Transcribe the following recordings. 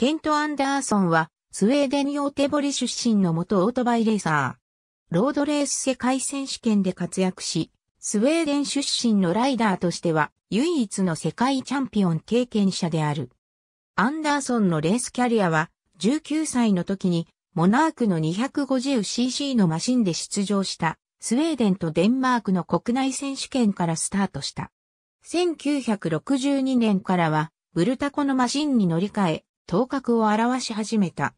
ケント・アンダーソンは、スウェーデン・ヨーテボリ出身の元オートバイレーサー。ロードレース世界選手権で活躍し、スウェーデン出身のライダーとしては、唯一の世界チャンピオン経験者である。アンダーソンのレースキャリアは、19歳の時に、モナークの 250cc のマシンで出場した、スウェーデンとデンマークの国内選手権からスタートした。1962年からは、ブルタコのマシンに乗り換え、頭角を表し始めた。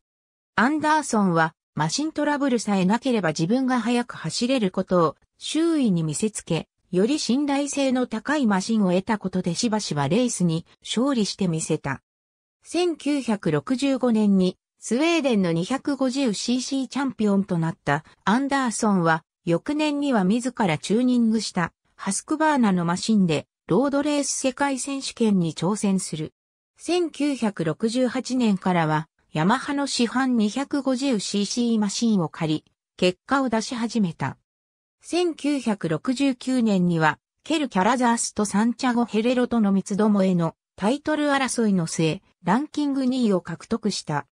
アンダーソンは、マシントラブルさえなければ自分が速く走れることを周囲に見せつけ、より信頼性の高いマシンを得たことでしばしばレースに勝利してみせた。1965年にスウェーデンの 250cc チャンピオンとなったアンダーソンは翌年には自らチューニングしたハスクバーナのマシンでロードレース世界選手権に挑戦する。1968年からは、ヤマハの市販 250cc マシンを借り、結果を出し始めた。1969年には、ケル・キャラザースとサンチャゴ・ヘレロとの三つどもへのタイトル争いの末、ランキング2位を獲得した。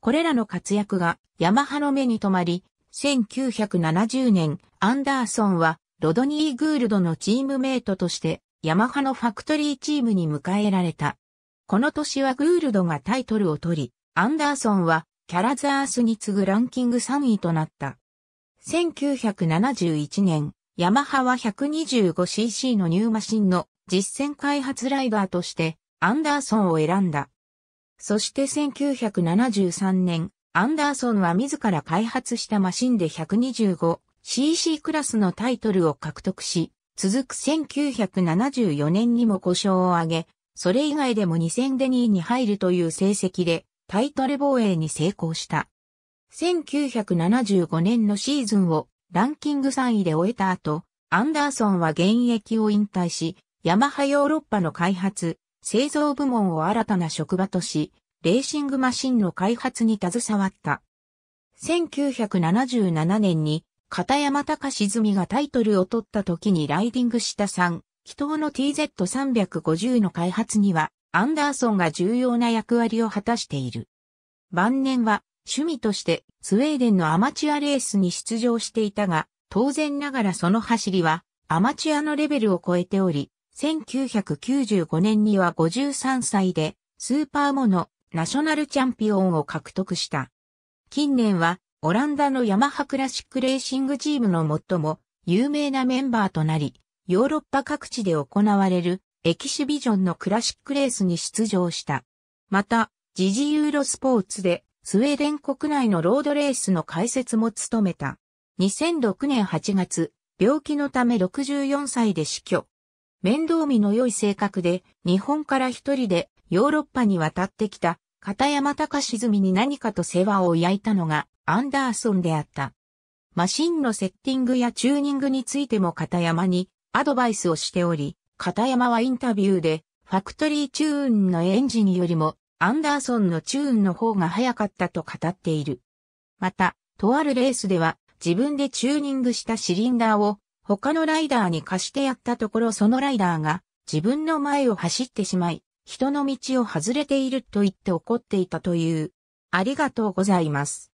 これらの活躍がヤマハの目に留まり、1970年、アンダーソンはロドニー・グールドのチームメイトとして、ヤマハのファクトリーチームに迎えられた。この年はグールドがタイトルを取り、アンダーソンはキャラザースに次ぐランキング3位となった。1971年、ヤマハは 125cc のニューマシンの実戦開発ライバーとしてアンダーソンを選んだ。そして1973年、アンダーソンは自ら開発したマシンで 125cc クラスのタイトルを獲得し、続く1974年にも故障を挙げ、それ以外でも2000で2位に入るという成績でタイトル防衛に成功した。1975年のシーズンをランキング3位で終えた後、アンダーソンは現役を引退し、ヤマハヨーロッパの開発、製造部門を新たな職場とし、レーシングマシンの開発に携わった。1977年に片山隆泉がタイトルを取った時にライディングした3、祈祷の TZ350 の開発には、アンダーソンが重要な役割を果たしている。晩年は、趣味としてスウェーデンのアマチュアレースに出場していたが、当然ながらその走りはアマチュアのレベルを超えており、1995年には53歳でスーパーモノナショナルチャンピオンを獲得した。近年はオランダのヤマハクラシックレーシングチームの最も有名なメンバーとなり、ヨーロッパ各地で行われるエキシビジョンのクラシックレースに出場した。また、ジジユーロスポーツでスウェーデン国内のロードレースの解説も務めた。2006年8月、病気のため64歳で死去。面倒見の良い性格で、日本から一人でヨーロッパに渡ってきた、片山隆みに何かと世話を焼いたのが、アンダーソンであった。マシンのセッティングやチューニングについても片山にアドバイスをしており、片山はインタビューで、ファクトリーチューンのエンジンよりも、アンダーソンのチューンの方が早かったと語っている。また、とあるレースでは、自分でチューニングしたシリンダーを、他のライダーに貸してやったところそのライダーが自分の前を走ってしまい、人の道を外れていると言って怒っていたという。ありがとうございます。